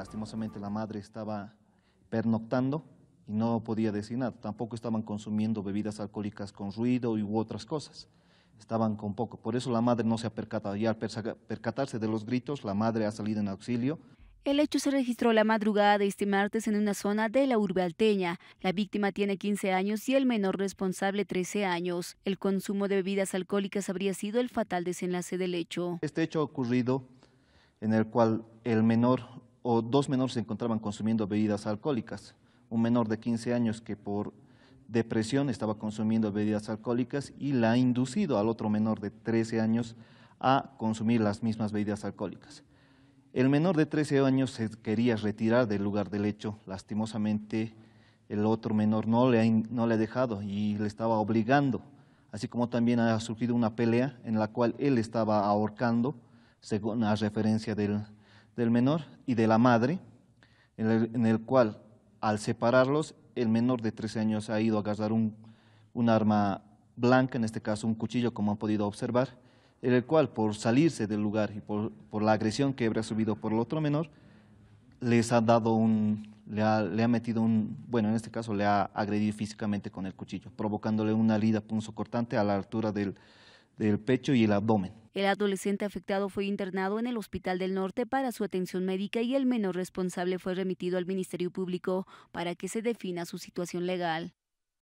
Lastimosamente la madre estaba pernoctando y no podía decir nada. Tampoco estaban consumiendo bebidas alcohólicas con ruido u otras cosas. Estaban con poco. Por eso la madre no se ha percatado. Y al percatarse de los gritos, la madre ha salido en auxilio. El hecho se registró la madrugada de este martes en una zona de la urbe alteña. La víctima tiene 15 años y el menor responsable 13 años. El consumo de bebidas alcohólicas habría sido el fatal desenlace del hecho. Este hecho ha ocurrido en el cual el menor o dos menores se encontraban consumiendo bebidas alcohólicas. Un menor de 15 años que por depresión estaba consumiendo bebidas alcohólicas y la ha inducido al otro menor de 13 años a consumir las mismas bebidas alcohólicas. El menor de 13 años se quería retirar del lugar del hecho. Lastimosamente, el otro menor no le ha, no le ha dejado y le estaba obligando. Así como también ha surgido una pelea en la cual él estaba ahorcando, según la referencia del, del menor y de la madre, en el, cual al separarlos el menor de 13 años ha ido a agarrar un, arma blanca, en este caso un cuchillo, como han podido observar, en el cual por salirse del lugar y por, la agresión que habría subido por el otro menor, les ha dado un, le ha, metido un, bueno, en este caso le ha agredido físicamente con el cuchillo, provocándole una herida cortante a la altura del, del pecho y el abdomen. El adolescente afectado fue internado en el Hospital del Norte para su atención médica y el menor responsable fue remitido al Ministerio Público para que se defina su situación legal.